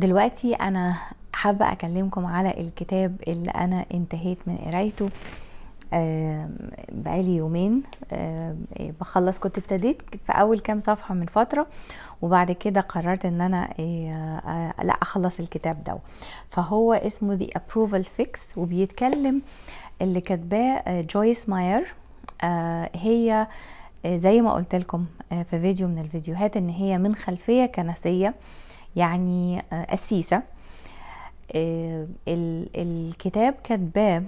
دلوقتي انا حابه اكلمكم على الكتاب اللي انا انتهيت من قرايته بقالي يومين بخلص كنت ابتديت في اول كام صفحه من فتره وبعد كده قررت ان انا آه، آه، لا اخلص الكتاب ده فهو اسمه The Approval Fix وبيتكلم اللي كاتباه جويس آه، ماير هي زي ما قلت لكم في فيديو من الفيديوهات ان هي من خلفيه كنسيه يعني قسيسة آه، آه، الكتاب كاتباه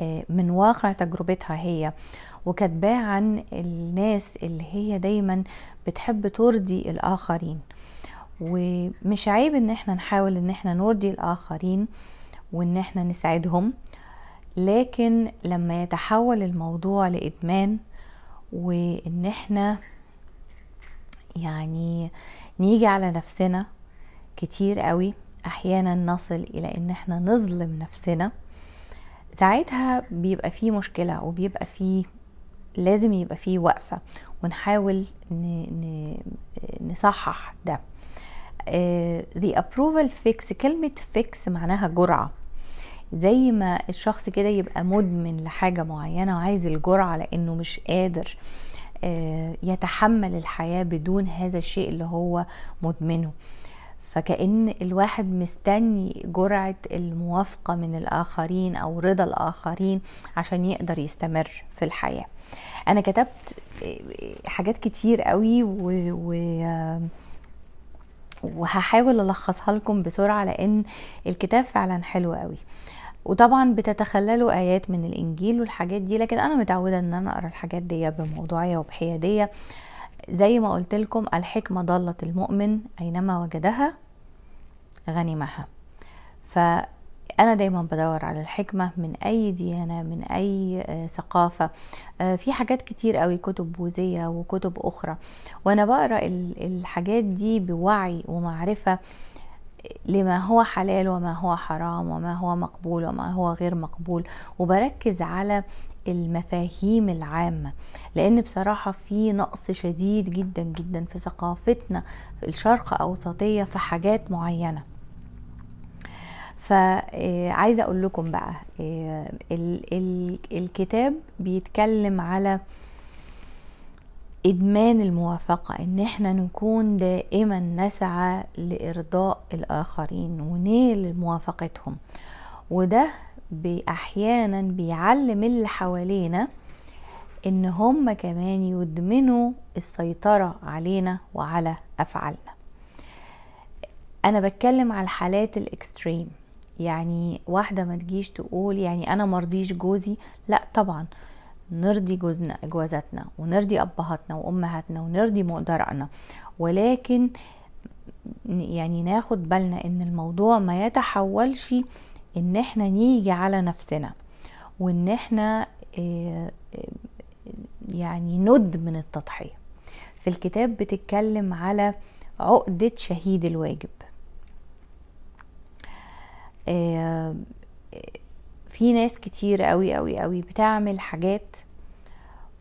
آه، من واقع تجربتها هي وكاتباه عن الناس اللي هي دايما بتحب ترضي الآخرين ومش عيب ان احنا نحاول ان احنا نرضي الآخرين وان احنا نساعدهم لكن لما يتحول الموضوع لإدمان وان احنا يعني نيجي على نفسنا كتير قوي احيانا نصل الى ان احنا نظلم نفسنا ساعتها بيبقى في مشكلة وبيبقى في لازم يبقى في وقفة ونحاول نصحح ده آه، the approval fix كلمة fix معناها جرعة زي ما الشخص كده يبقى مدمن لحاجة معينة وعايز الجرعة لأنه مش قادر آه آه، يتحمل الحياه بدون هذا الشيء اللي هو مدمنه فكأن الواحد مستني جرعة الموافقة من الآخرين أو رضا الآخرين عشان يقدر يستمر في الحياة أنا كتبت آه، حاجات كتير قوي و, و... آه، وهحاول ألخصها لكم بسرعة لأن الكتاب فعلا حلو قوي وطبعا بتتخللوا ايات من الانجيل والحاجات دي لكن انا متعوده ان انا اقرا الحاجات دي بموضوعيه وبحياديه زي ما قلت لكم الحكمه ضلت المؤمن اينما وجدها غنمها فانا دايما بدور على الحكمه من اي ديانه من اي آه، ثقافه آه، في حاجات كتير قوي كتب بوذيه وكتب اخرى وانا بقرا الحاجات دي بوعي ومعرفه لما هو حلال وما هو حرام وما هو مقبول وما هو غير مقبول وبركز على المفاهيم العامه لان بصراحه في نقص شديد جدا جدا في ثقافتنا في الشرق اوسطيه في حاجات معينه فعايزه آه، اقول لكم بقى آه، الكتاب بيتكلم على ادمان الموافقة ان احنا نكون دائما نسعى لارضاء الاخرين ونيل موافقتهم وده احيانا بيعلم اللي حوالينا ان هم كمان يدمنوا السيطرة علينا وعلى افعالنا انا بتكلم على الحالات الاكستريم يعني واحدة ما تجيش تقول يعني انا مرضيش جوزي لا طبعا نرضي جوزنا جوازاتنا ونرضي ابهاتنا وامهاتنا ونرضي مقدرنا ولكن يعني ناخد بالنا ان الموضوع ما يتحولش ان احنا نيجي على نفسنا وان احنا آه، آه، يعني ند من التضحية في الكتاب بتتكلم على عقدة شهيد الواجب آه، في ناس كتير قوي قوي قوي بتعمل حاجات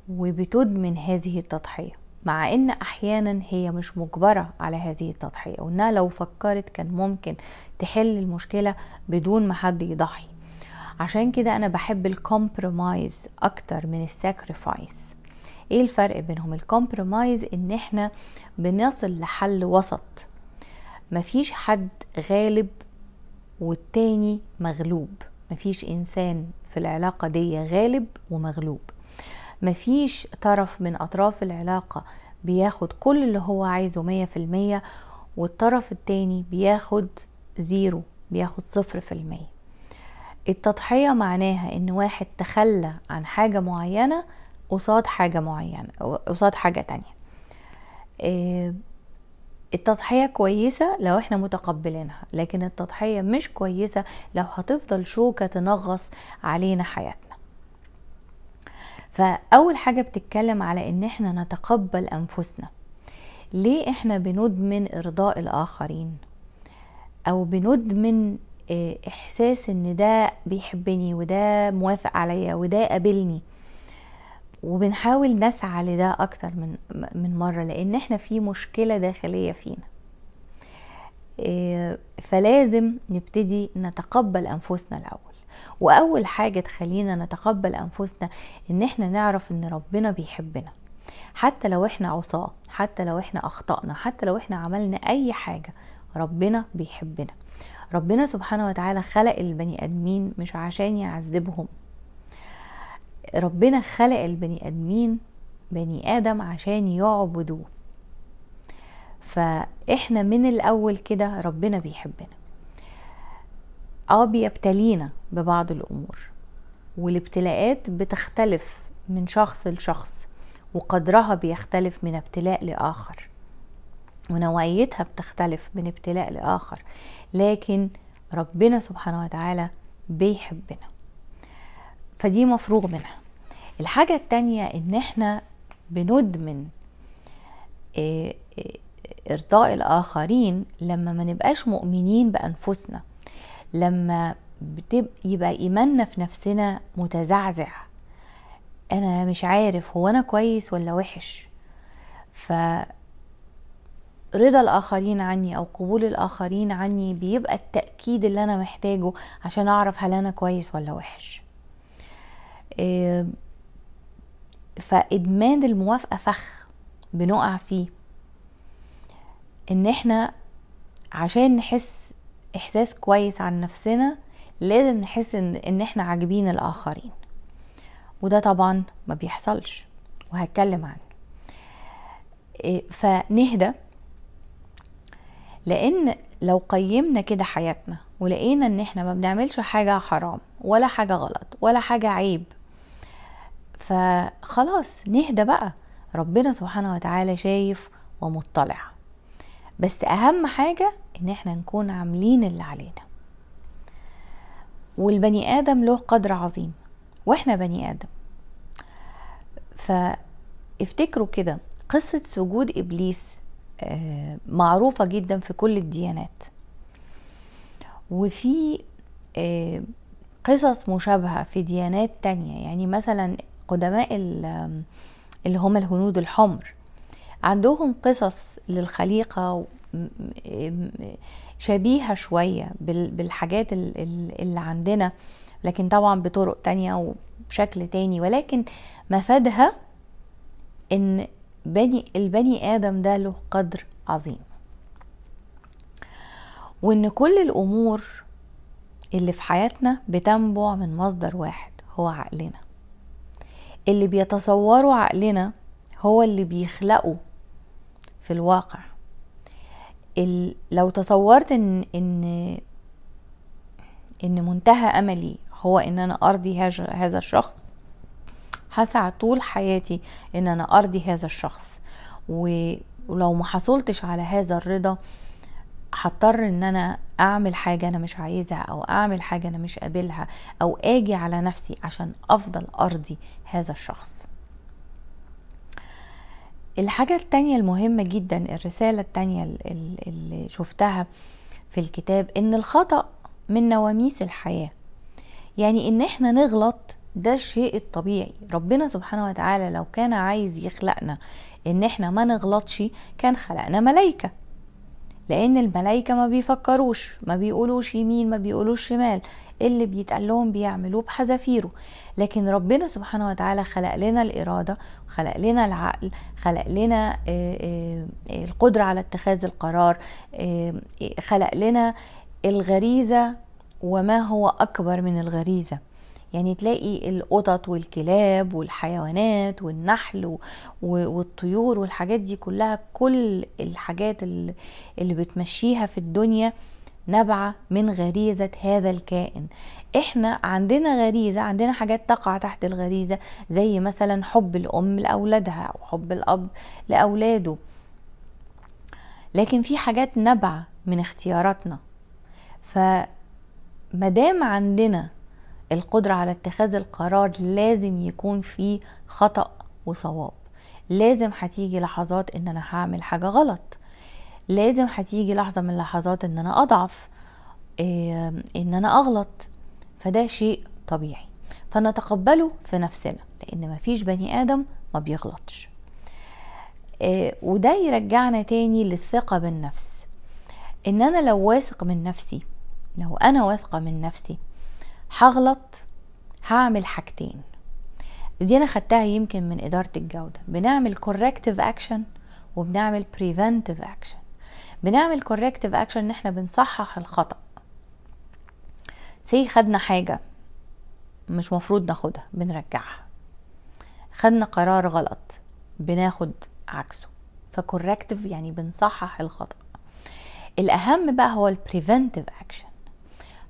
وبتدمن هذه التضحية مع ان احيانا هي مش مجبرة على هذه التضحية وانها لو فكرت كان ممكن تحل المشكلة بدون ما حد يضحي عشان كده انا بحب الكمبرمايز اكتر من الساكريفايس ايه الفرق بينهم الكمبرمايز ان احنا بنصل لحل وسط مفيش حد غالب والتاني مغلوب مفيش انسان في العلاقه دي غالب ومغلوب مفيش طرف من اطراف العلاقه بياخد كل اللي هو عايزه مية في المية والطرف التاني بياخد زيرو بياخد صفر في المية التضحية معناها ان واحد تخلى عن حاجة معينة قصاد حاجة معينة قصاد حاجة تانية آه، التضحية كويسة لو احنا متقبلينها لكن التضحية مش كويسة لو هتفضل شوكة تنغص علينا حياتنا فأول حاجة بتتكلم على ان احنا نتقبل انفسنا ليه احنا بندمن ارضاء الاخرين او بندمن آه، احساس ان ده بيحبني وده موافق عليا وده قابلني وبنحاول نسعى لده اكتر من من مره لان احنا في مشكله داخليه فينا آه، فلازم نبتدي نتقبل انفسنا الاول واول حاجه تخلينا نتقبل انفسنا ان احنا نعرف ان ربنا بيحبنا حتى لو احنا عصاه حتى لو احنا اخطانا حتى لو احنا عملنا اي حاجه ربنا بيحبنا ربنا سبحانه وتعالى خلق البني ادمين مش عشان يعذبهم ربنا خلق البني ادمين بني ادم عشان يعبدوه فاحنا من الاول كده ربنا بيحبنا اه بيبتلينا ببعض الامور والابتلاءات بتختلف من شخص لشخص وقدرها بيختلف من ابتلاء لاخر ونوعيتها بتختلف من ابتلاء لاخر لكن ربنا سبحانه وتعالى بيحبنا فدي مفروغ منها الحاجة التانية ان احنا بندمن آه، آه، ارضاء الاخرين لما ما نبقاش مؤمنين بانفسنا لما يبقى ايماننا في نفسنا متزعزع انا مش عارف هو انا كويس ولا وحش ف رضا الاخرين عني او قبول الاخرين عني بيبقى التاكيد اللي انا محتاجه عشان اعرف هل انا كويس ولا وحش آه، فادمان الموافقه فخ بنقع فيه ان احنا عشان نحس احساس كويس عن نفسنا لازم نحس ان, احنا عاجبين الاخرين وده طبعا ما بيحصلش وهتكلم عنه آه، فنهدى لان لو قيمنا كده حياتنا ولقينا ان احنا ما بنعملش حاجه حرام ولا حاجه غلط ولا حاجه عيب فخلاص نهدى بقى ربنا سبحانه وتعالى شايف ومطلع بس اهم حاجة ان احنا نكون عاملين اللي علينا والبني ادم له قدر عظيم واحنا بني ادم فافتكروا كده قصة سجود ابليس آه، معروفة جدا في كل الديانات وفي آه، قصص مشابهة في ديانات تانية يعني مثلا قدماء اللي هم الهنود الحمر عندهم قصص للخليقة شبيهة شوية بالحاجات اللي عندنا لكن طبعا بطرق تانية وبشكل تاني ولكن مفادها ان بني البني ادم ده له قدر عظيم وان كل الامور اللي في حياتنا بتنبع من مصدر واحد هو عقلنا اللي بيتصوره عقلنا هو اللي بيخلقه في الواقع لو تصورت ان ان ان منتهى املي هو ان انا ارضي هذا الشخص هسعى طول حياتي ان انا ارضي هذا الشخص ولو ما حصلتش على هذا الرضا هضطر ان انا اعمل حاجه انا مش عايزها او اعمل حاجه انا مش قابلها او اجي على نفسي عشان افضل ارضي هذا الشخص الحاجة التانية المهمة جدا الرسالة التانية اللي شفتها في الكتاب ان الخطأ من نواميس الحياة يعني ان احنا نغلط ده الشيء الطبيعي ربنا سبحانه وتعالى لو كان عايز يخلقنا ان احنا ما نغلطش كان خلقنا ملايكه لان الملائكة ما بيفكروش ما بيقولوش يمين ما بيقولوش شمال اللي بيتقال لهم بيعملوه بحذافيره لكن ربنا سبحانه وتعالى خلق لنا الإرادة خلق لنا العقل خلق لنا آه، آه، القدرة على اتخاذ القرار آه، خلق لنا الغريزة وما هو أكبر من الغريزة يعني تلاقي القطط والكلاب والحيوانات والنحل والطيور والحاجات دي كلها كل الحاجات اللي بتمشيها في الدنيا نابعة من غريزة هذا الكائن احنا عندنا غريزة عندنا حاجات تقع تحت الغريزة زي مثلا حب الأم لأولادها أو حب الأب لأولاده لكن في حاجات نابعة من اختياراتنا فمدام عندنا القدرة على اتخاذ القرار لازم يكون في خطأ وصواب لازم هتيجي لحظات ان انا هعمل حاجة غلط لازم هتيجي لحظة من لحظات ان انا اضعف ان انا اغلط فده شيء طبيعي فنتقبله في نفسنا لان مفيش بني ادم ما بيغلطش آه، وده يرجعنا تاني للثقة بالنفس ان انا لو واثق من نفسي لو انا واثقة من نفسي هغلط هعمل حاجتين دي انا خدتها يمكن من اداره الجوده بنعمل كوركتيف اكشن وبنعمل بريفنتيف اكشن بنعمل كوركتيف اكشن ان احنا بنصحح الخطا سي خدنا حاجه مش مفروض ناخدها بنرجعها خدنا قرار غلط بناخد عكسه فكوركتيف يعني بنصحح الخطا الاهم بقى هو البريفنتيف اكشن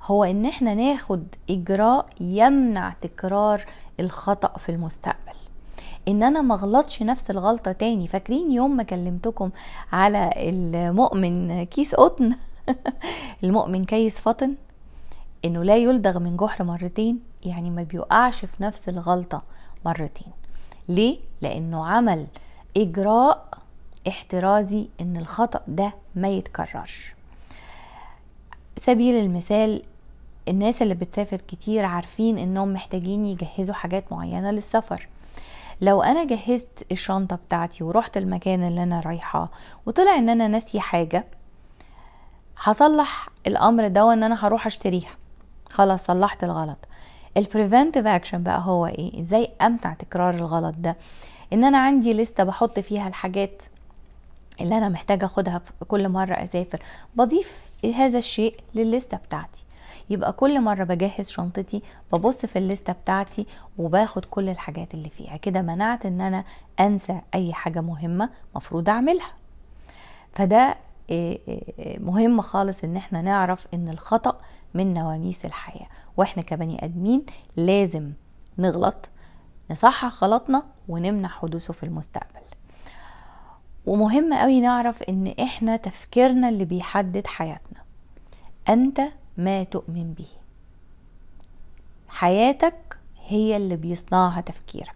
هو ان احنا ناخد اجراء يمنع تكرار الخطأ في المستقبل ان انا ما اغلطش نفس الغلطه تاني فاكرين يوم ما كلمتكم على المؤمن كيس قطن المؤمن كيس فطن انه لا يلدغ من جحر مرتين يعني ما بيقعش في نفس الغلطه مرتين ليه لانه عمل اجراء احترازي ان الخطا ده ما يتكررش سبيل المثال الناس اللي بتسافر كتير عارفين انهم محتاجين يجهزوا حاجات معينه للسفر لو انا جهزت الشنطه بتاعتي ورحت المكان اللي انا رايحه وطلع ان انا ناسيه حاجه هصلح الامر ده وان انا هروح اشتريها خلاص صلحت الغلط البريفنتيف اكشن بقى هو ايه ازاي امنع تكرار الغلط ده ان انا عندي لسته بحط فيها الحاجات اللي انا محتاجه اخدها في كل مره اسافر بضيف هذا الشيء للليسته بتاعتي يبقى كل مرة بجهز شنطتي ببص في الليستة بتاعتي وباخد كل الحاجات اللي فيها كده منعت ان انا انسى اي حاجة مهمة مفروض اعملها فده آه، آه، مهم خالص ان احنا نعرف ان الخطأ من نواميس الحياة واحنا كبني ادمين لازم نغلط نصحح غلطنا ونمنع حدوثه في المستقبل ومهم قوي نعرف ان احنا تفكيرنا اللي بيحدد حياتنا انت ما تؤمن به حياتك هي اللي بيصنعها تفكيرك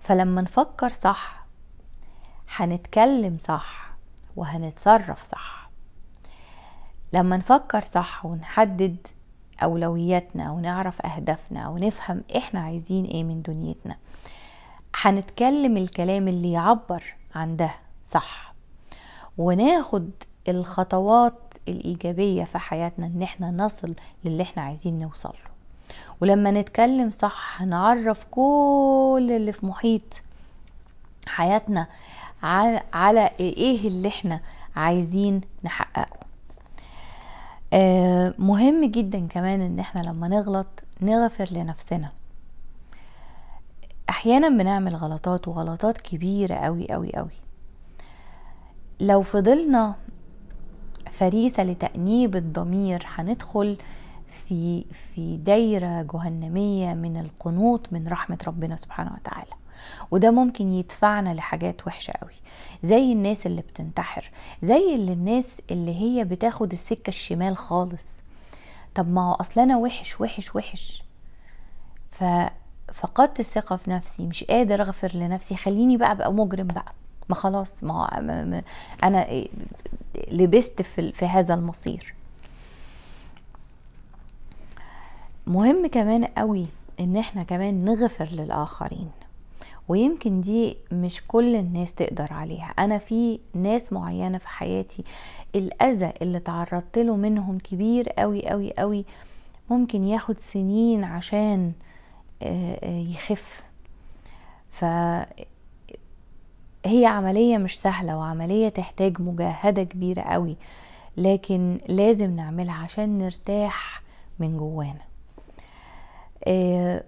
فلما نفكر صح هنتكلم صح وهنتصرف صح لما نفكر صح ونحدد أولوياتنا ونعرف أهدافنا ونفهم إحنا عايزين إيه من دنيتنا هنتكلم الكلام اللي يعبر عن ده صح وناخد الخطوات الإيجابية في حياتنا إن إحنا نصل للي إحنا عايزين نوصل له ولما نتكلم صح هنعرف كل اللي في محيط حياتنا على إيه اللي إحنا عايزين نحققه آه، مهم جدا كمان إن إحنا لما نغلط نغفر لنفسنا احيانا بنعمل غلطات وغلطات كبيرة قوي قوي قوي لو فضلنا فريسه لتانيب الضمير هندخل في في دايره جهنميه من القنوط من رحمه ربنا سبحانه وتعالى وده ممكن يدفعنا لحاجات وحشه قوي زي الناس اللي بتنتحر زي اللي الناس اللي هي بتاخد السكه الشمال خالص طب ما هو اصل انا وحش وحش وحش ف فقدت الثقة في نفسي مش قادر أغفر لنفسي خليني بقى أبقى مجرم بقى ما خلاص ما, ما أنا لبست في, في هذا المصير مهم كمان قوي ان احنا كمان نغفر للاخرين ويمكن دي مش كل الناس تقدر عليها انا في ناس معينه في حياتي الاذى اللي تعرضت له منهم كبير قوي قوي قوي ممكن ياخد سنين عشان آه، آه، يخف هي عملية مش سهلة وعملية تحتاج مجاهدة كبيرة قوي لكن لازم نعملها عشان نرتاح من جوانا آه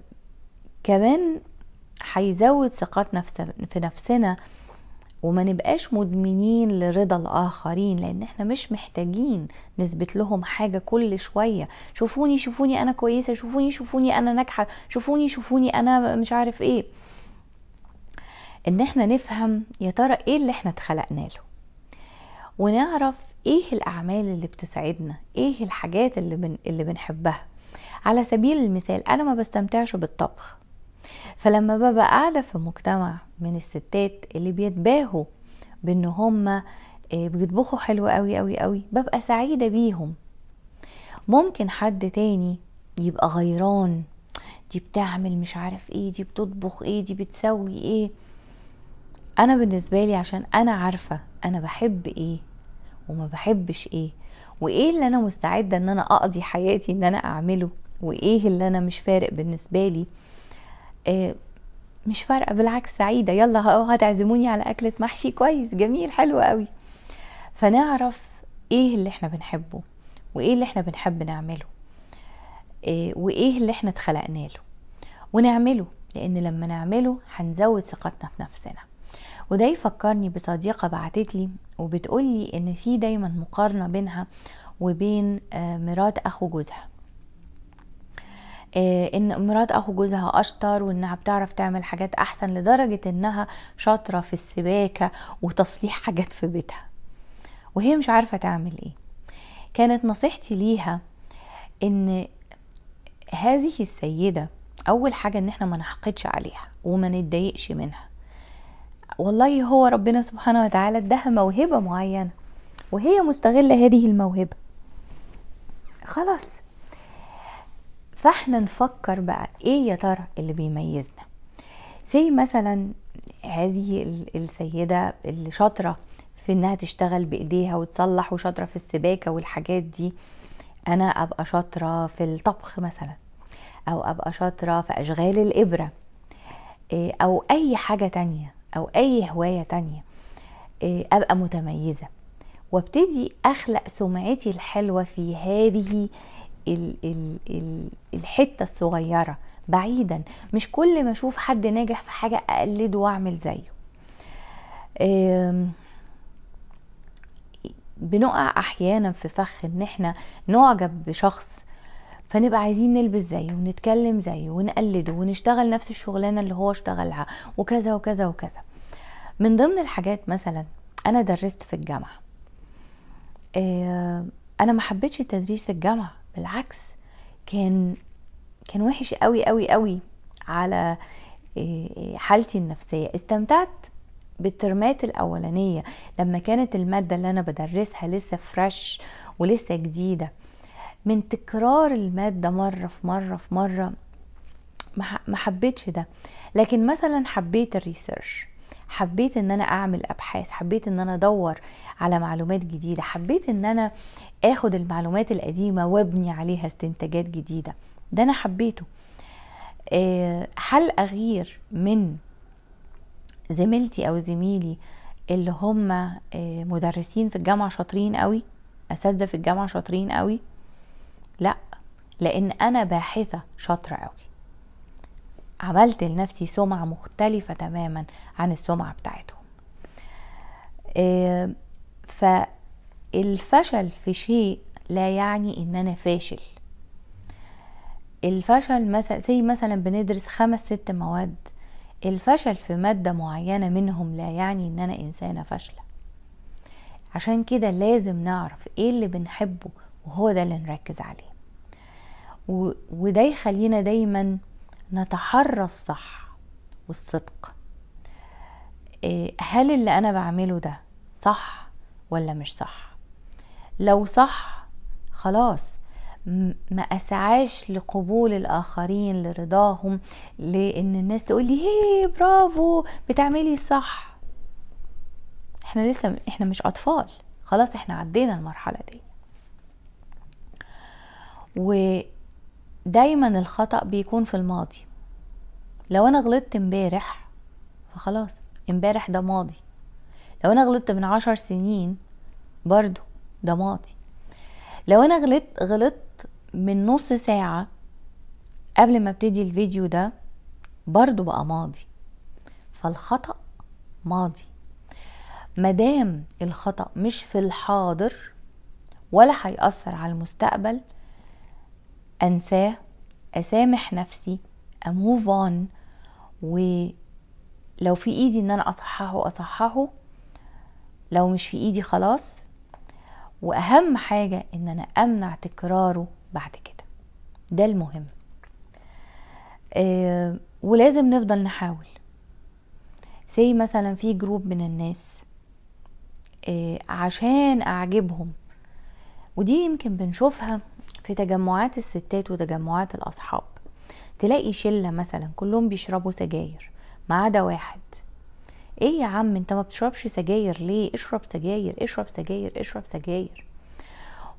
كمان هيزود ثقات نفس في نفسنا وما نبقاش مدمنين لرضا الاخرين لان احنا مش محتاجين نثبت لهم حاجه كل شويه شوفوني شوفوني انا كويسه شوفوني شوفوني انا ناجحه شوفوني شوفوني انا مش عارف ايه ان احنا نفهم يا ترى ايه اللي احنا اتخلقنا له ونعرف ايه الاعمال اللي بتسعدنا ايه الحاجات اللي, بن... اللي بنحبها على سبيل المثال انا ما بستمتعش بالطبخ فلما ببقى قاعده في مجتمع من الستات اللي بيتباهوا بان هم آه، بيطبخوا حلو قوي قوي قوي ببقى سعيده بيهم ممكن حد تاني يبقى غيران دي بتعمل مش عارف ايه دي بتطبخ ايه دي بتسوي ايه انا بالنسبه لي عشان انا عارفه انا بحب ايه وما بحبش ايه وايه اللي انا مستعده ان انا اقضي حياتي ان انا اعمله وايه اللي انا مش فارق بالنسبه لي آه، مش فارقه بالعكس سعيده يلا هتعزموني على اكله محشي كويس جميل حلو قوي فنعرف ايه اللي احنا بنحبه وايه اللي احنا بنحب نعمله آه، وايه اللي احنا اتخلقنا له ونعمله لان لما نعمله هنزود ثقتنا في نفسنا وده يفكرني بصديقة بعتتلي وبتقولي ان في دايما مقارنة بينها وبين آه، مرات اخو جوزها آه، ان مرات اخو جوزها اشطر وانها بتعرف تعمل حاجات احسن لدرجة انها شاطرة في السباكة وتصليح حاجات في بيتها وهي مش عارفة تعمل ايه كانت نصيحتي ليها ان هذه السيدة اول حاجة ان احنا ما نحقدش عليها وما نتضايقش منها والله هو ربنا سبحانه وتعالى اداها موهبة معينة وهي مستغلة هذه الموهبة خلاص فاحنا نفكر بقى ايه يا ترى اللي بيميزنا زي مثلا هذه السيدة اللي شاطرة في انها تشتغل بايديها وتصلح وشاطرة في السباكة والحاجات دي انا ابقى شاطرة في الطبخ مثلا او ابقى شاطرة في اشغال الابرة إيه، او اي حاجة تانية او اي هوايه تانية آه، ابقى متميزه وابتدي اخلق سمعتي الحلوه في هذه الـ الـ الـ الحته الصغيره بعيدا مش كل ما اشوف حد ناجح في حاجه اقلده واعمل زيه بنقع احيانا في فخ ان احنا نعجب بشخص فنبقى عايزين نلبس زيه ونتكلم زيه ونقلده ونشتغل نفس الشغلانه اللي هو اشتغلها وكذا وكذا وكذا من ضمن الحاجات مثلا انا درست في الجامعه آه، انا ما حبيتش التدريس في الجامعه بالعكس كان كان وحش قوي قوي قوي على آه، حالتي النفسيه استمتعت بالترمات الاولانيه لما كانت الماده اللي انا بدرسها لسه فريش ولسه جديده من تكرار الماده مره في مره في مره ما حبيتش ده لكن مثلا حبيت الريسيرش حبيت ان انا اعمل ابحاث حبيت ان انا ادور على معلومات جديده حبيت ان انا اخد المعلومات القديمه وابني عليها استنتاجات جديده ده انا حبيته آه، هل اغير من زميلتي او زميلي اللي هم آه، مدرسين في الجامعه شاطرين قوي اساتذه في الجامعه شاطرين قوي لا لان انا باحثه شاطره قوي عملت لنفسي سمعة مختلفة تماما عن السمعة بتاعتهم آه، فالفشل في شيء لا يعني ان انا فاشل الفشل مثلا زي مثلا بندرس خمس ست مواد الفشل في مادة معينة منهم لا يعني ان انا انسانة فاشلة عشان كده لازم نعرف ايه اللي بنحبه وهو ده اللي نركز عليه وده يخلينا دايما نتحرى الصح والصدق إيه، هل اللي انا بعمله ده صح ولا مش صح لو صح خلاص ما اسعاش لقبول الاخرين لرضاهم لان الناس تقول لي هي برافو بتعملي صح احنا لسه احنا مش اطفال خلاص احنا عدينا المرحله دي دايما الخطأ بيكون في الماضي لو انا غلطت امبارح فخلاص امبارح ده ماضي لو انا غلطت من عشر سنين برضو ده ماضي لو انا غلطت غلطت من نص ساعة قبل ما ابتدي الفيديو ده برضو بقى ماضي فالخطأ ماضي مدام الخطأ مش في الحاضر ولا هيأثر على المستقبل انساه اسامح نفسي اموف اون ولو في ايدي ان انا اصححه اصححه لو مش في ايدي خلاص واهم حاجة ان انا امنع تكراره بعد كده ده المهم آه ولازم نفضل نحاول زي مثلا في جروب من الناس آه عشان اعجبهم ودي يمكن بنشوفها في تجمعات الستات وتجمعات الأصحاب تلاقي شلة مثلا كلهم بيشربوا سجاير ما عدا واحد ايه يا عم انت ما بتشربش سجاير ليه اشرب سجاير اشرب سجاير اشرب سجاير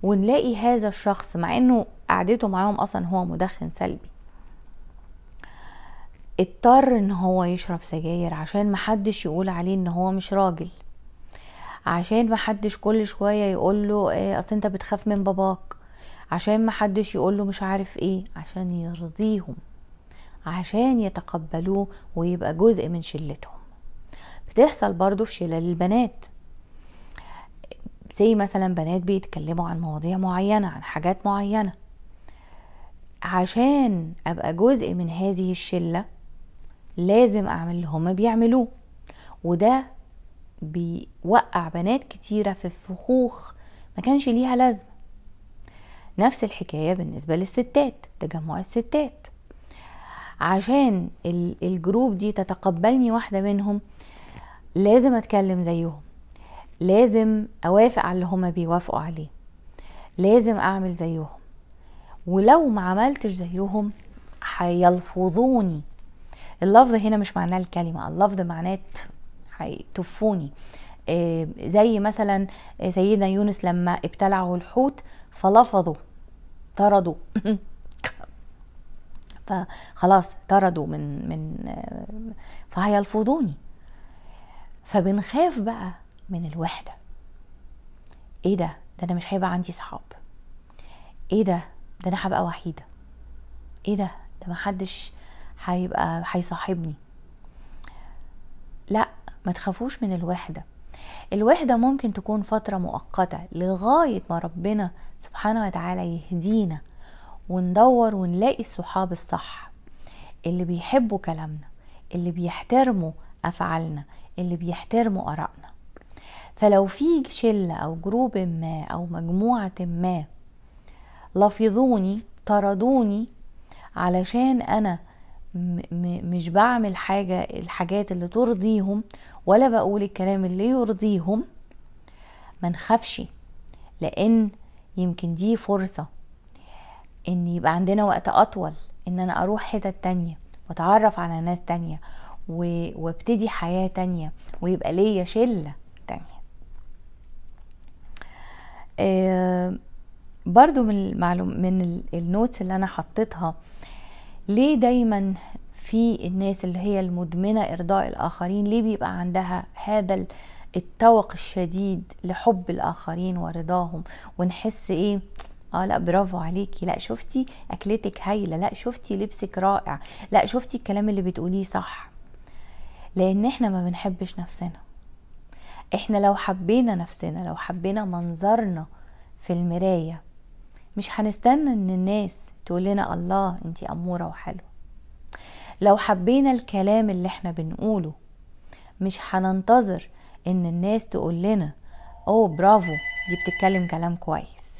ونلاقي هذا الشخص مع انه قعدته معاهم اصلا هو مدخن سلبي اضطر ان هو يشرب سجاير عشان محدش يقول عليه ان هو مش راجل عشان محدش كل شويه يقول له ايه اصل انت بتخاف من باباك عشان محدش يقوله مش عارف ايه عشان يرضيهم عشان يتقبلوه ويبقى جزء من شلتهم بتحصل برضو في شلال البنات زي مثلا بنات بيتكلموا عن مواضيع معينة عن حاجات معينة عشان ابقى جزء من هذه الشلة لازم اعمل اللي هما بيعملوه وده بيوقع بنات كتيرة في الفخوخ ما كانش ليها لازمة نفس الحكاية بالنسبة للستات تجمع الستات عشان الجروب دي تتقبلني واحدة منهم لازم اتكلم زيهم لازم اوافق على اللي هما بيوافقوا عليه لازم اعمل زيهم ولو ما عملتش زيهم هيلفظوني اللفظ هنا مش معناه الكلمة اللفظ معناه هيتفوني آه، زي مثلا آه، سيدنا يونس لما ابتلعه الحوت فلفظه طردوا فخلاص طردوا من من فهيلفظوني فبنخاف بقى من الوحده ايه ده ده انا مش هيبقى عندي صحاب ايه ده ده انا هبقى وحيده ايه ده ده محدش هيبقى هيصاحبني لا ما تخافوش من الوحده الوحدة ممكن تكون فترة مؤقتة لغاية ما ربنا سبحانه وتعالى يهدينا وندور ونلاقي الصحاب الصح اللي بيحبوا كلامنا اللي بيحترموا أفعالنا اللي بيحترموا آرائنا فلو في شلة أو جروب ما أو مجموعة ما لفظوني طردوني علشان أنا مش بعمل حاجة الحاجات اللي ترضيهم ولا بقول الكلام اللي يرضيهم ما نخافش لان يمكن دي فرصة ان يبقى عندنا وقت اطول ان انا اروح حتت تانية واتعرف على ناس تانية وابتدي حياة تانية ويبقى ليا شلة تانية آه برضو من المعلوم من النوتس اللي انا حطيتها ليه دايما في الناس اللي هي المدمنة إرضاء الآخرين ليه بيبقى عندها هذا التوق الشديد لحب الآخرين ورضاهم ونحس إيه اه لا برافو عليكي لا شفتي اكلتك هايله لا شفتي لبسك رائع لا شفتي الكلام اللي بتقوليه صح لان احنا ما بنحبش نفسنا احنا لو حبينا نفسنا لو حبينا منظرنا في المرايه مش هنستنى ان الناس تقول لنا الله انتي اموره وحلوه لو حبينا الكلام اللي احنا بنقوله مش هننتظر ان الناس تقول لنا اوه برافو دي بتتكلم كلام كويس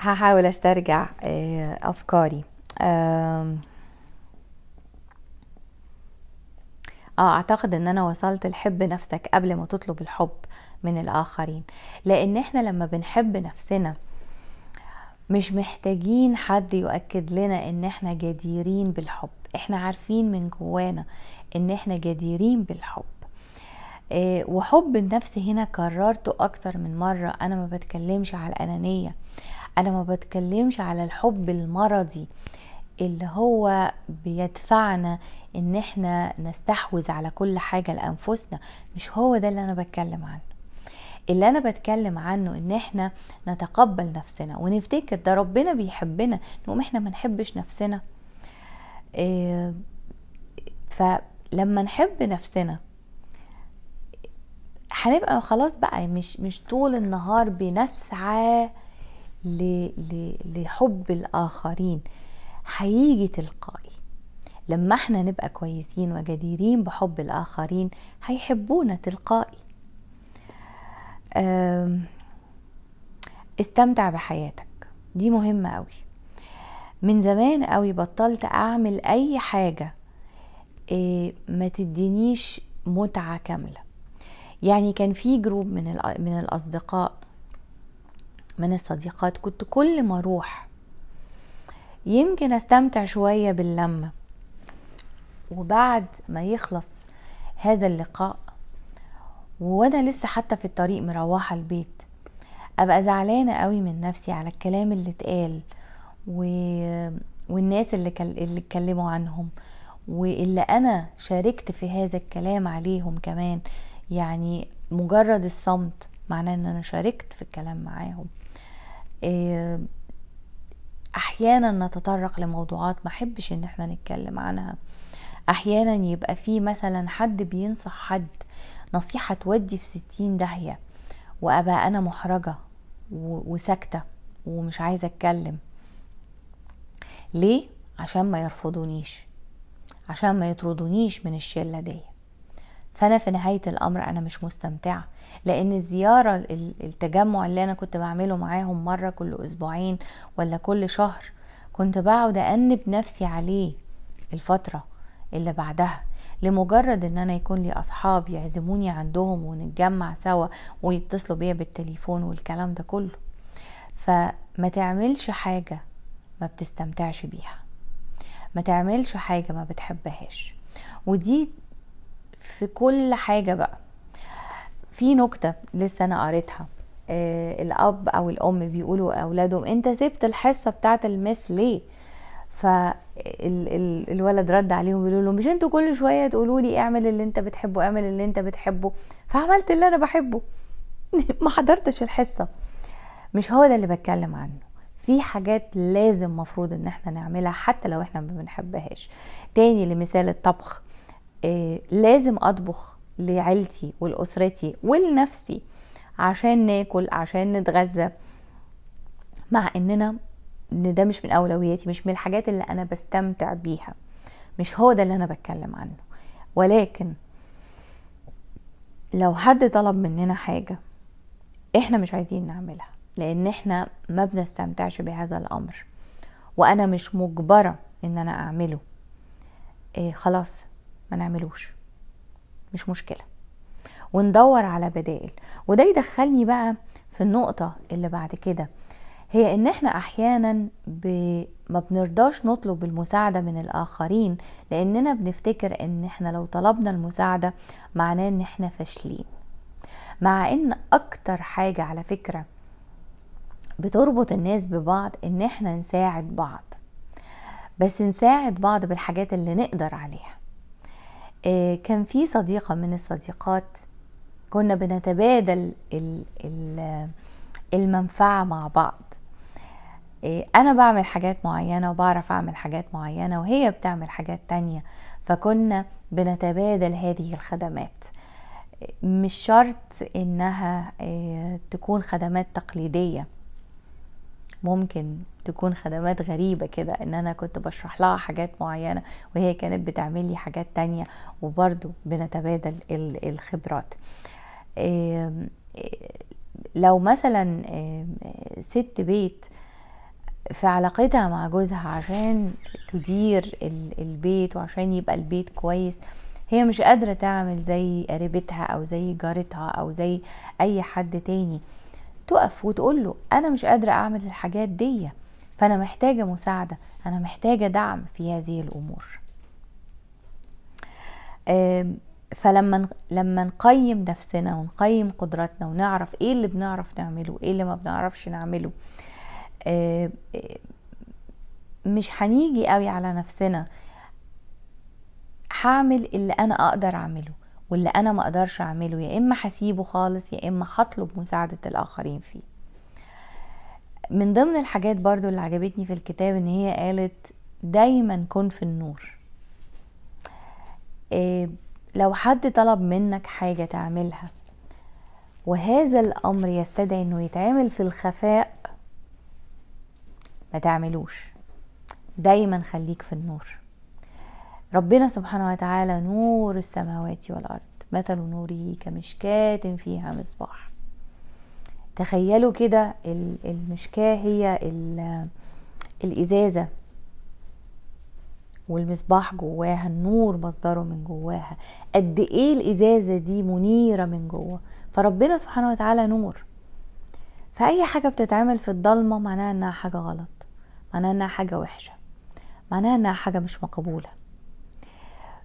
هحاول استرجع آه، افكاري اه اعتقد ان انا وصلت لحب نفسك قبل ما تطلب الحب من الاخرين لان احنا لما بنحب نفسنا مش محتاجين حد يؤكد لنا ان احنا جديرين بالحب احنا عارفين من جوانا ان احنا جديرين بالحب آه، وحب النفس هنا كررته اكتر من مرة انا ما بتكلمش على الانانية انا ما بتكلمش على الحب المرضي اللي هو بيدفعنا ان احنا نستحوذ على كل حاجة لانفسنا مش هو ده اللي انا بتكلم عنه اللي انا بتكلم عنه ان احنا نتقبل نفسنا ونفتكر ده ربنا بيحبنا نقوم احنا ما نحبش نفسنا آه، فلما نحب نفسنا هنبقى خلاص بقى مش مش طول النهار بنسعى لحب الاخرين هيجي تلقائي لما احنا نبقى كويسين وجديرين بحب الاخرين هيحبونا تلقائي استمتع بحياتك دي مهمة قوي من زمان قوي بطلت اعمل اي حاجة آه، ما تدينيش متعة كاملة يعني كان في جروب من من الاصدقاء من الصديقات كنت كل ما اروح يمكن استمتع شوية باللمة وبعد ما يخلص هذا اللقاء وانا لسه حتى في الطريق مروحه البيت ابقى زعلانه قوي من نفسي على الكلام اللي اتقال و... والناس اللي كل... اللي اتكلموا عنهم واللي انا شاركت في هذا الكلام عليهم كمان يعني مجرد الصمت معناه ان انا شاركت في الكلام معاهم آه، احيانا نتطرق لموضوعات ما احبش ان احنا نتكلم عنها احيانا يبقى في مثلا حد بينصح حد نصيحة تودي في ستين داهية وأبقى أنا محرجة وساكتة ومش عايزة أتكلم ليه؟ عشان ما يرفضونيش عشان ما يطردونيش من الشلة دي فأنا في نهاية الأمر أنا مش مستمتعة لأن الزيارة التجمع اللي أنا كنت بعمله معاهم مرة كل أسبوعين ولا كل شهر كنت بقعد أنب نفسي عليه الفترة اللي بعدها لمجرد ان انا يكون لي اصحاب يعزموني عندهم ونتجمع سوا ويتصلوا بيا بالتليفون والكلام ده كله فما تعملش حاجه ما بتستمتعش بيها ما تعملش حاجه ما بتحبهاش ودي في كل حاجه بقى في نكته لسه انا قريتها آه الاب او الام بيقولوا اولادهم انت سبت الحصه بتاعت المس ليه فالولد رد عليهم بيقول لهم مش انتوا كل شويه تقولوا لي اعمل اللي انت بتحبه اعمل اللي انت بتحبه فعملت اللي انا بحبه ما حضرتش الحصه مش هو ده اللي بتكلم عنه في حاجات لازم مفروض ان احنا نعملها حتى لو احنا ما بنحبهاش تاني لمثال الطبخ إيه لازم اطبخ لعيلتي ولاسرتي ولنفسي عشان ناكل عشان نتغذى مع اننا ان ده مش من اولوياتي مش من الحاجات اللي انا بستمتع بيها مش هو ده اللي انا بتكلم عنه ولكن لو حد طلب مننا حاجه احنا مش عايزين نعملها لان احنا ما بنستمتعش بهذا الامر وانا مش مجبره ان انا اعمله إيه خلاص ما نعملوش مش مشكله وندور على بدائل وده يدخلني بقى في النقطه اللي بعد كده هي ان احنا احيانا ب... ما بنرضاش نطلب المساعدة من الاخرين لاننا بنفتكر ان احنا لو طلبنا المساعدة معناه ان احنا فاشلين مع ان اكتر حاجة على فكرة بتربط الناس ببعض ان احنا نساعد بعض بس نساعد بعض بالحاجات اللي نقدر عليها إيه كان في صديقة من الصديقات كنا بنتبادل ال ال المنفعة مع بعض إيه، انا بعمل حاجات معينة وبعرف اعمل حاجات معينة وهي بتعمل حاجات تانية فكنا بنتبادل هذه الخدمات مش شرط انها إيه، تكون خدمات تقليدية ممكن تكون خدمات غريبة كده ان انا كنت بشرح لها حاجات معينة وهي كانت بتعمل لي حاجات تانية وبرضو بنتبادل الخبرات إيه، لو مثلا ست بيت في علاقتها مع جوزها عشان تدير البيت وعشان يبقى البيت كويس هي مش قادرة تعمل زي قريبتها او زي جارتها او زي اي حد تاني تقف وتقول له انا مش قادرة اعمل الحاجات دي فانا محتاجة مساعدة انا محتاجة دعم في هذه الامور فلما لما نقيم نفسنا ونقيم قدراتنا ونعرف ايه اللي بنعرف نعمله ايه اللي ما بنعرفش نعمله آه، آه، مش هنيجي قوي على نفسنا هعمل اللي انا اقدر اعمله واللي انا ما اقدرش اعمله يا اما هسيبه خالص يا اما هطلب مساعده الاخرين فيه من ضمن الحاجات برضو اللي عجبتني في الكتاب ان هي قالت دايما كن في النور آه، لو حد طلب منك حاجه تعملها وهذا الامر يستدعي انه يتعمل في الخفاء ما تعملوش دايما خليك في النور ربنا سبحانه وتعالى نور السماوات والارض مثل نوره كمشكاة فيها مصباح تخيلوا كده المشكاة هي الإزازة والمصباح جواها النور مصدره من جواها قد ايه الازازه دي منيره من جوه فربنا سبحانه وتعالى نور فاي حاجه بتتعمل في الضلمه معناها انها حاجه غلط معناها انها حاجه وحشه معناها انها حاجه مش مقبوله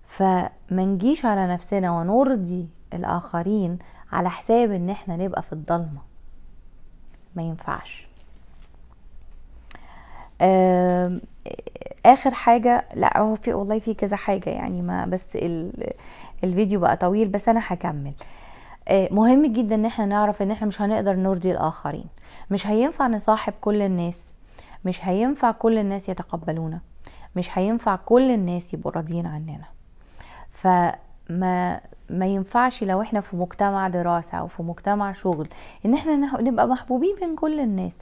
فما نجيش على نفسنا ونرضي الاخرين على حساب ان احنا نبقى في الضلمه ما ينفعش اخر حاجه لا هو في والله في كذا حاجه يعني ما بس الفيديو بقى طويل بس انا هكمل آه، مهم جدا ان احنا نعرف ان احنا مش هنقدر نرضي الاخرين مش هينفع نصاحب كل الناس مش هينفع كل الناس يتقبلونا مش هينفع كل الناس يبقوا راضيين عننا فما ما ينفعش لو احنا في مجتمع دراسة او في مجتمع شغل ان احنا نبقى محبوبين من كل الناس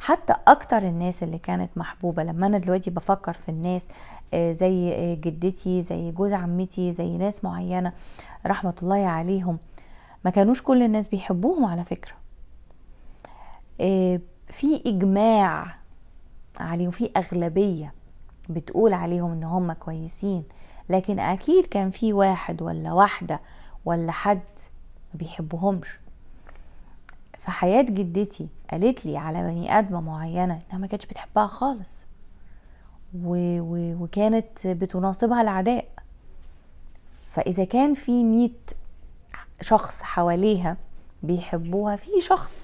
حتى اكتر الناس اللي كانت محبوبة لما انا دلوقتي بفكر في الناس آه، زي آه، جدتي زي جوز عمتي زي ناس معينة رحمة الله عليهم ما كانوش كل الناس بيحبوهم على فكرة آه، في اجماع عليهم في أغلبية بتقول عليهم إن هم كويسين لكن أكيد كان في واحد ولا واحدة ولا حد ما بيحبهمش فحياة جدتي قالت لي على بني آدمة معينة إنها ما كانتش بتحبها خالص و... و... وكانت بتناصبها العداء فإذا كان في ميت شخص حواليها بيحبوها في شخص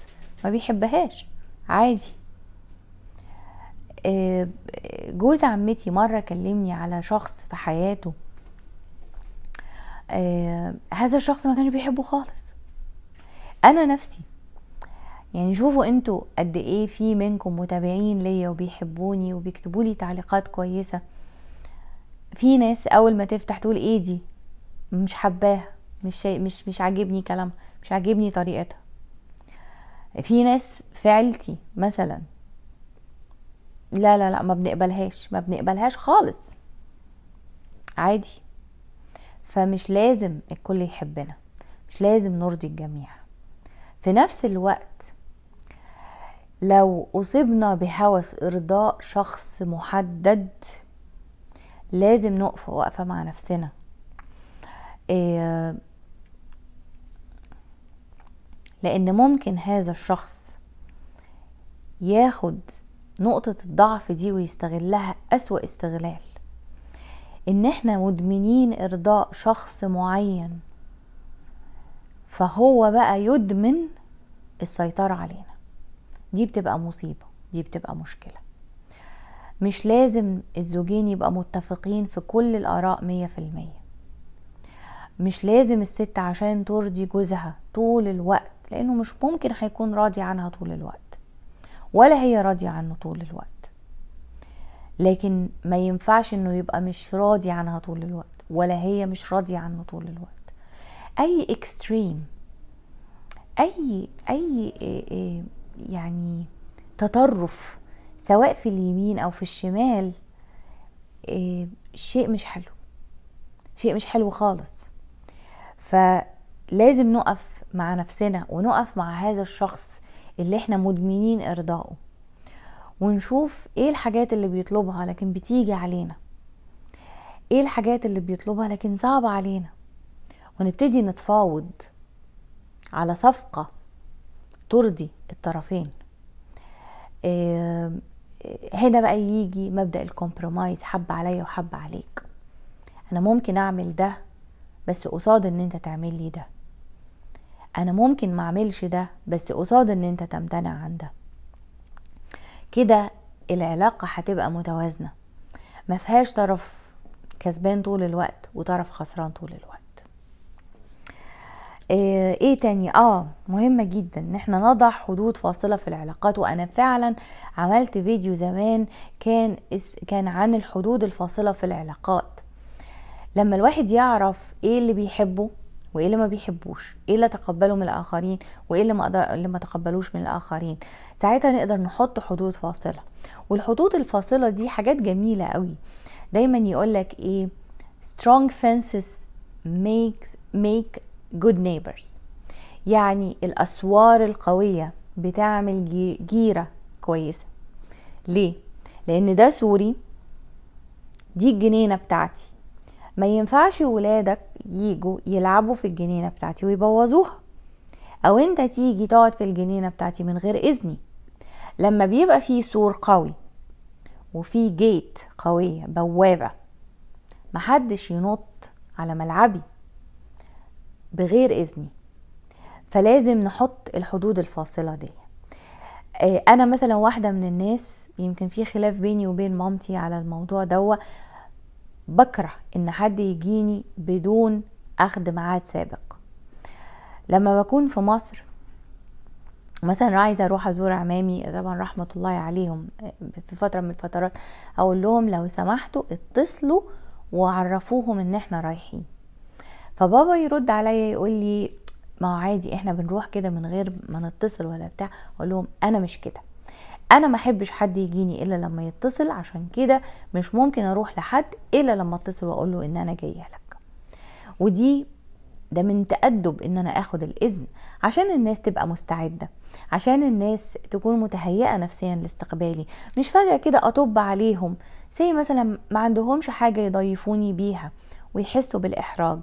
ما بيحبهاش عادي آه، جوز عمتي مرة كلمني على شخص في حياته آه، هذا الشخص ما كانش بيحبه خالص انا نفسي يعني شوفوا انتوا قد ايه في منكم متابعين ليا وبيحبوني وبيكتبوا لي تعليقات كويسه في ناس اول ما تفتح تقول ايه دي مش حباها مش شي مش مش عاجبني كلامها مش عاجبني طريقتها في ناس فعلتي مثلا لا لا لا ما بنقبلهاش ما بنقبلهاش خالص عادي فمش لازم الكل يحبنا مش لازم نرضي الجميع في نفس الوقت لو أصبنا بهوس إرضاء شخص محدد لازم نقف وقفة مع نفسنا آه، لأن ممكن هذا الشخص ياخد نقطة الضعف دي ويستغلها أسوأ استغلال ان احنا مدمنين ارضاء شخص معين فهو بقى يدمن السيطرة علينا دي بتبقى مصيبة دي بتبقى مشكلة مش لازم الزوجين يبقى متفقين في كل الآراء مية في المية مش لازم الست عشان ترضي جوزها طول الوقت لأنه مش ممكن هيكون راضي عنها طول الوقت ولا هي راضية عنه طول الوقت لكن ما ينفعش انه يبقى مش راضي عنها طول الوقت ولا هي مش راضية عنه طول الوقت اي اكستريم اي اي يعني تطرف سواء في اليمين او في الشمال شيء مش حلو شيء مش حلو خالص فلازم نقف مع نفسنا ونقف مع هذا الشخص اللي احنا مدمنين ارضائه ونشوف ايه الحاجات اللي بيطلبها لكن بتيجي علينا ايه الحاجات اللي بيطلبها لكن صعبة علينا ونبتدي نتفاوض على صفقة ترضي الطرفين إيه هنا بقى يجي مبدأ الكومبرومايز حب عليا وحب عليك انا ممكن اعمل ده بس قصاد ان انت تعمل لي ده انا ممكن ما اعملش ده بس قصاد ان انت تمتنع عن ده كده العلاقه هتبقى متوازنه ما فيهاش طرف كسبان طول الوقت وطرف خسران طول الوقت آه، ايه تاني اه مهمه جدا ان احنا نضع حدود فاصله في العلاقات وانا فعلا عملت فيديو زمان كان كان عن الحدود الفاصله في العلاقات لما الواحد يعرف ايه اللي بيحبه وايه اللي ما بيحبوش ايه اللي تقبله من الاخرين وايه اللي ما أقدر... اللي ما تقبلوش من الاخرين ساعتها نقدر نحط حدود فاصله والحدود الفاصله دي حاجات جميله قوي دايما يقول لك ايه strong fences make make good neighbors يعني الاسوار القويه بتعمل جيره كويسه ليه لان ده سوري دي الجنينه بتاعتي ما ينفعش ولادك يجوا يلعبوا في الجنينة بتاعتي ويبوظوها او انت تيجي تقعد في الجنينة بتاعتي من غير اذني لما بيبقى في سور قوي وفي جيت قوية بوابة محدش ينط على ملعبي بغير اذني فلازم نحط الحدود الفاصلة دي آه، انا مثلا واحدة من الناس يمكن في خلاف بيني وبين مامتي على الموضوع دوت بكره ان حد يجيني بدون اخد ميعاد سابق لما بكون في مصر مثلا عايزه اروح ازور عمامي طبعا رحمه الله عليهم في فتره من الفترات اقول لهم لو سمحتوا اتصلوا وعرفوهم ان احنا رايحين فبابا يرد عليا يقول لي ما هو عادي احنا بنروح كده من غير ما نتصل ولا بتاع اقول لهم انا مش كده انا ما احبش حد يجيني الا لما يتصل عشان كده مش ممكن اروح لحد الا لما اتصل واقول له ان انا جايه لك ودي ده من تأدب ان انا اخد الاذن عشان الناس تبقى مستعده عشان الناس تكون متهيئه نفسيا لاستقبالي مش فجاه كده اطب عليهم زي مثلا ما عندهمش حاجه يضيفوني بيها ويحسوا بالاحراج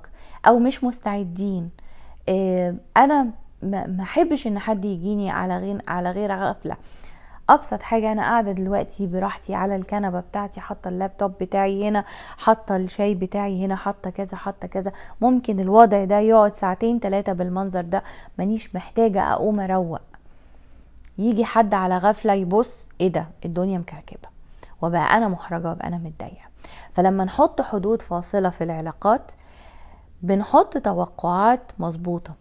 او مش مستعدين آه، انا ما احبش ان حد يجيني على غير على غير غفله ابسط حاجه انا قاعده دلوقتي براحتي على الكنبه بتاعتي حاطه اللابتوب بتاعي هنا حاطه الشاي بتاعي هنا حاطه كذا حاطه كذا ممكن الوضع ده يقعد ساعتين ثلاثه بالمنظر ده مانيش محتاجه اقوم اروق يجي حد على غفله يبص ايه ده الدنيا مكركبه وبقى انا محرجه وبقى انا متضايقه فلما نحط حدود فاصله في العلاقات بنحط توقعات مظبوطه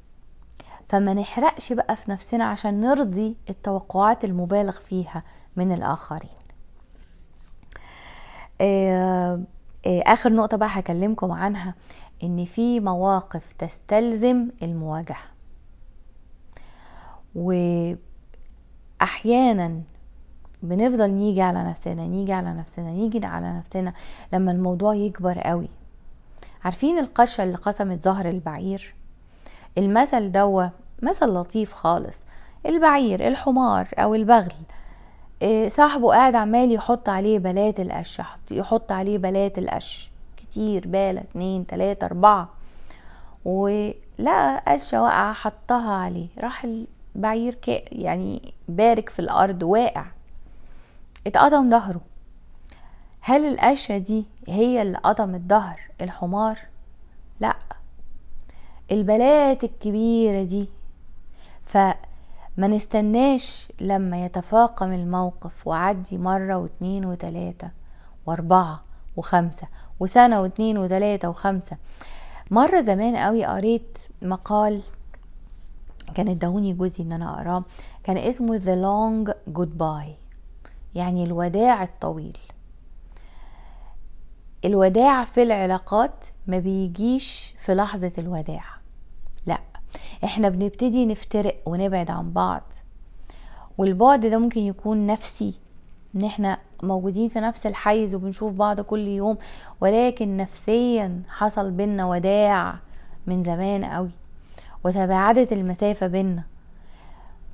فما نحرقش بقى في نفسنا عشان نرضي التوقعات المبالغ فيها من الآخرين آه، آه، آخر نقطة بقى هكلمكم عنها إن في مواقف تستلزم المواجهة وأحيانا بنفضل نيجي على نفسنا نيجي على نفسنا نيجي على نفسنا لما الموضوع يكبر قوي عارفين القشة اللي قسمت ظهر البعير المثل دوا مثل لطيف خالص البعير الحمار او البغل آه، صاحبه قاعد عمال يحط عليه بلات القش يحط عليه بلات القش كتير بالة اتنين تلاتة اربعة ولقى قشة واقعة حطها عليه راح البعير يعني بارك في الارض واقع اتقطم ظهره هل القشة دي هي اللي قطمت ظهر الحمار لا البلات الكبيرة دي فما نستناش لما يتفاقم الموقف وعدي مرة واتنين وتلاتة واربعة وخمسة وسنة واتنين وتلاتة وخمسة مرة زمان قوي قريت مقال كان ادهوني جوزي ان انا اقراه كان اسمه The Long Goodbye يعني الوداع الطويل الوداع في العلاقات ما بيجيش في لحظة الوداع لا احنا بنبتدي نفترق ونبعد عن بعض والبعد ده ممكن يكون نفسي ان احنا موجودين في نفس الحيز وبنشوف بعض كل يوم ولكن نفسيا حصل بينا وداع من زمان قوي وتباعدت المسافة بينا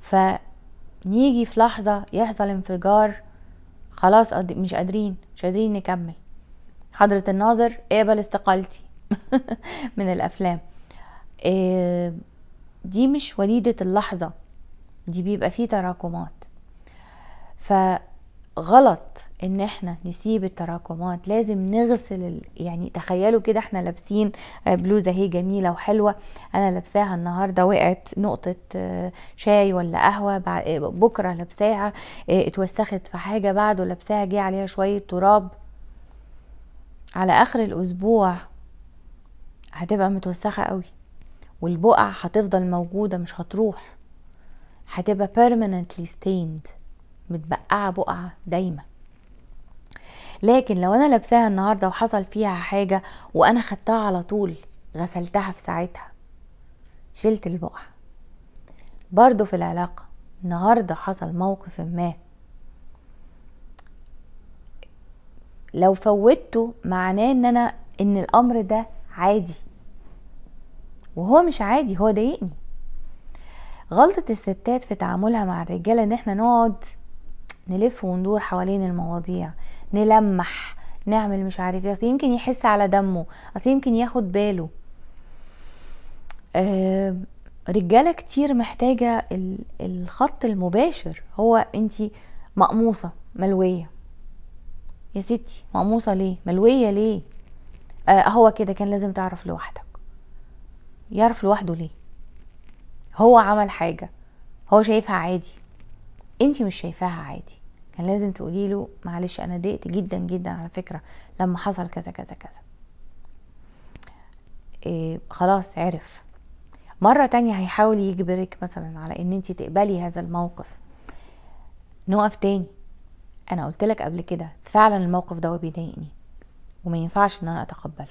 فنيجي في لحظة يحصل انفجار خلاص مش قادرين مش قادرين نكمل حضرة الناظر قابل استقالتي من الأفلام آه، دي مش وليدة اللحظة دي بيبقى فيه تراكمات فغلط ان احنا نسيب التراكمات لازم نغسل يعني تخيلوا كده احنا لابسين آه، بلوزه هي جميله وحلوه انا لابساها النهارده وقعت نقطه آه، شاي ولا قهوه بكره لابساها اتوسخت في حاجه بعده لابساها جه عليها شويه تراب على اخر الاسبوع هتبقى متوسخه قوي والبقع هتفضل موجودة مش هتروح هتبقى permanently stained متبقعة بقعة دايما لكن لو انا لابساها النهارده وحصل فيها حاجه وانا خدتها على طول غسلتها في ساعتها شلت البقعه برضو في العلاقه النهارده حصل موقف ما لو فوتته معناه ان انا ان الامر ده عادي وهو مش عادي هو ضايقني غلطة الستات في تعاملها مع الرجالة ان احنا نقعد نلف وندور حوالين المواضيع نلمح نعمل مش عارف ايه يمكن يحس على دمه اصل يمكن ياخد باله آه، رجاله كتير محتاجه الخط المباشر هو انت مقموصه ملويه يا ستي مقموصه ليه ملويه ليه اهو هو كده كان لازم تعرف لوحدك يعرف لوحده ليه هو عمل حاجة هو شايفها عادي انت مش شايفاها عادي كان لازم تقولي له معلش انا ضايقت جدا جدا على فكرة لما حصل كذا كذا كذا إيه خلاص عرف مرة تانية هيحاول يجبرك مثلا على ان انت تقبلي هذا الموقف نقف تاني انا قلت لك قبل كده فعلا الموقف ده بيضايقني وما ينفعش ان انا اتقبله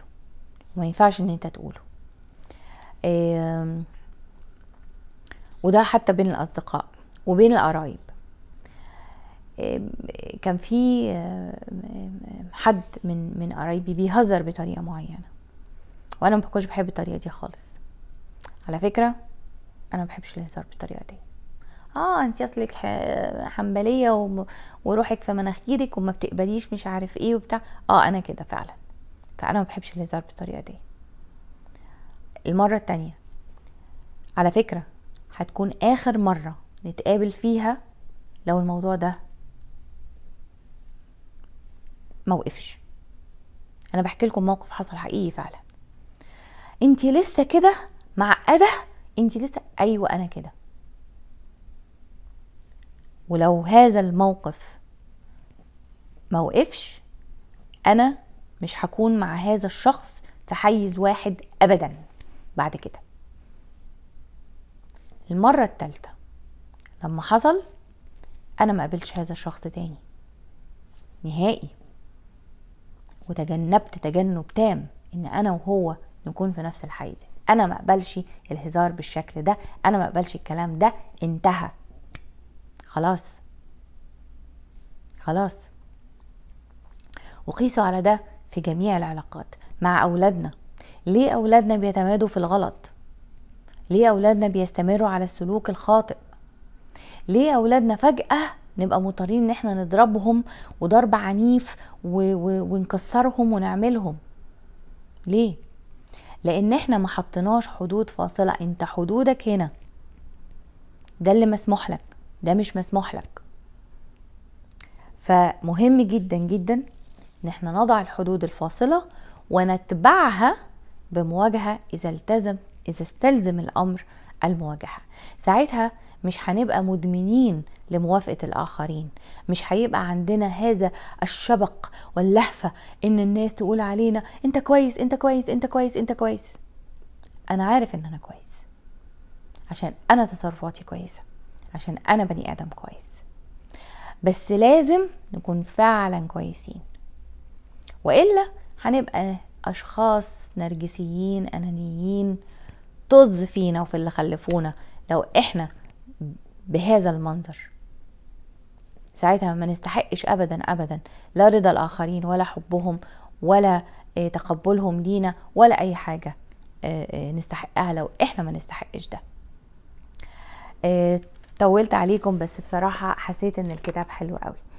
وما ينفعش ان انت تقوله وده حتى بين الأصدقاء وبين القرايب كان في حد من من قرايبي بيهزر بطريقه معينه وانا ما كنتش بحب الطريقه دي خالص على فكره انا ما بحبش الهزار بالطريقه دي اه انت اصلك حنبليه وروحك في مناخيرك وما بتقبليش مش عارف ايه وبتاع اه انا كده فعلا فانا ما بحبش الهزار بالطريقه دي المرة التانية على فكرة هتكون آخر مرة نتقابل فيها لو الموضوع ده موقفش انا بحكي لكم موقف حصل حقيقي فعلا انت لسه كده معقده انت لسه ايوه انا كده ولو هذا الموقف موقفش انا مش هكون مع هذا الشخص في حيز واحد ابدا بعد كده المرة التالتة لما حصل انا ما قابلتش هذا الشخص تاني نهائي وتجنبت تجنب تام ان انا وهو نكون في نفس الحيز انا ما اقبلش الهزار بالشكل ده انا ما اقبلش الكلام ده انتهى خلاص خلاص وقيسوا على ده في جميع العلاقات مع اولادنا ليه أولادنا بيتمادوا في الغلط ليه أولادنا بيستمروا على السلوك الخاطئ ليه أولادنا فجأة نبقى مضطرين ان احنا نضربهم وضرب عنيف و... و... ونكسرهم ونعملهم ليه لان احنا ما حطيناش حدود فاصله انت حدودك هنا ده اللي مسموح لك ده مش مسموح لك فمهم جدا جدا ان احنا نضع الحدود الفاصله ونتبعها بمواجهة إذا التزم إذا استلزم الأمر المواجهة ساعتها مش هنبقى مدمنين لموافقة الآخرين مش هيبقى عندنا هذا الشبق واللهفة إن الناس تقول علينا أنت كويس أنت كويس أنت كويس أنت كويس أنا عارف إن أنا كويس عشان أنا تصرفاتي كويسة عشان أنا بني آدم كويس بس لازم نكون فعلا كويسين وإلا هنبقى اشخاص نرجسيين انانيين طز فينا وفي اللي خلفونا لو احنا بهذا المنظر ساعتها ما نستحقش ابدا ابدا لا رضا الاخرين ولا حبهم ولا آه، تقبلهم لينا ولا اي حاجه آه، آه، نستحقها لو احنا ما نستحقش ده طولت عليكم بس بصراحه حسيت ان الكتاب حلو قوي